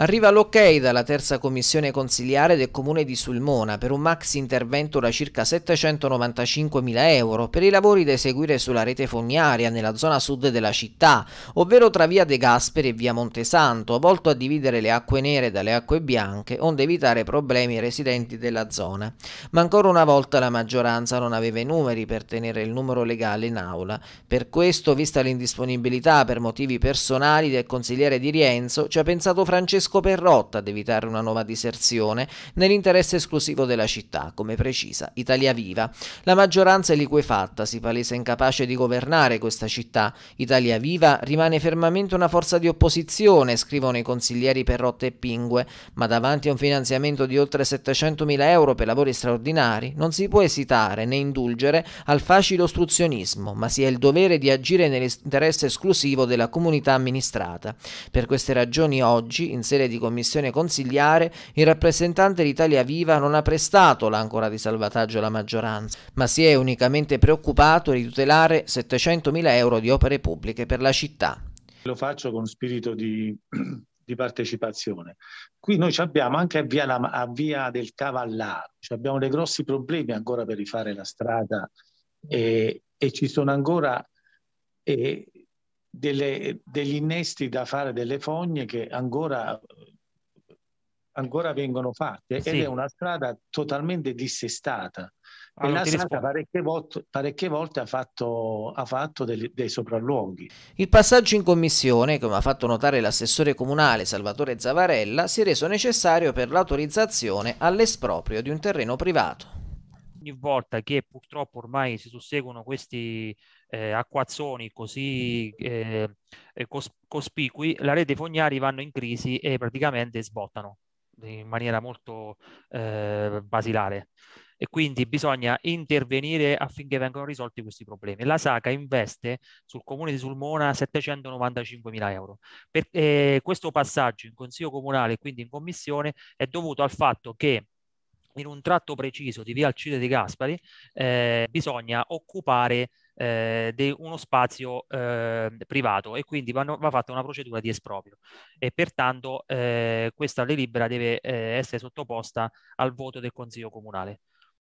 Arriva l'ok dalla terza commissione consiliare del comune di Sulmona per un max intervento da circa 795.000 euro per i lavori da eseguire sulla rete fognaria nella zona sud della città, ovvero tra via De Gasperi e via Montesanto, volto a dividere le acque nere dalle acque bianche, onde evitare problemi ai residenti della zona. Ma ancora una volta la maggioranza non aveva i numeri per tenere il numero legale in aula. Per questo, vista l'indisponibilità per motivi personali del consigliere di Rienzo, ci ha pensato Francesco Francesco Perrotta ad evitare una nuova diserzione nell'interesse esclusivo della città, come precisa Italia Viva. La maggioranza è liquefatta, si palese incapace di governare questa città. Italia Viva rimane fermamente una forza di opposizione, scrivono i consiglieri Perrotta e Pingue, ma davanti a un finanziamento di oltre 700.000 euro per lavori straordinari non si può esitare né indulgere al facile ostruzionismo, ma si ha il dovere di agire nell'interesse esclusivo della comunità amministrata. Per queste ragioni oggi, in sede sede di commissione consigliare, il rappresentante di Italia Viva non ha prestato l'ancora di salvataggio alla maggioranza, ma si è unicamente preoccupato di tutelare 700.000 euro di opere pubbliche per la città. Lo faccio con spirito di, di partecipazione. Qui noi abbiamo anche a via, la, a via del Cavallaro, abbiamo dei grossi problemi ancora per rifare la strada e, e ci sono ancora e delle, degli innesti da fare delle fogne che ancora, ancora vengono fatte sì. ed è una strada totalmente dissestata. Ah, la strada parecchie volte, parecchie volte ha fatto, ha fatto dei, dei sopralluoghi. Il passaggio in commissione, come ha fatto notare l'assessore comunale Salvatore Zavarella, si è reso necessario per l'autorizzazione all'esproprio di un terreno privato ogni volta che purtroppo ormai si susseguono questi eh, acquazzoni così eh, eh, cos- cospicui, la rete fognari vanno in crisi e praticamente sbottano in maniera molto eh, basilare e quindi bisogna intervenire affinché vengano risolti questi problemi. La SACA investe sul comune di Sulmona 795 mila euro. Per, eh, questo passaggio in consiglio comunale e quindi in commissione è dovuto al fatto che in un tratto preciso di via Alcide De Gaspari eh, bisogna occupare eh, di uno spazio eh, privato e quindi vanno, va fatta una procedura di esproprio e pertanto eh, questa delibera deve eh, essere sottoposta al voto del Consiglio Comunale.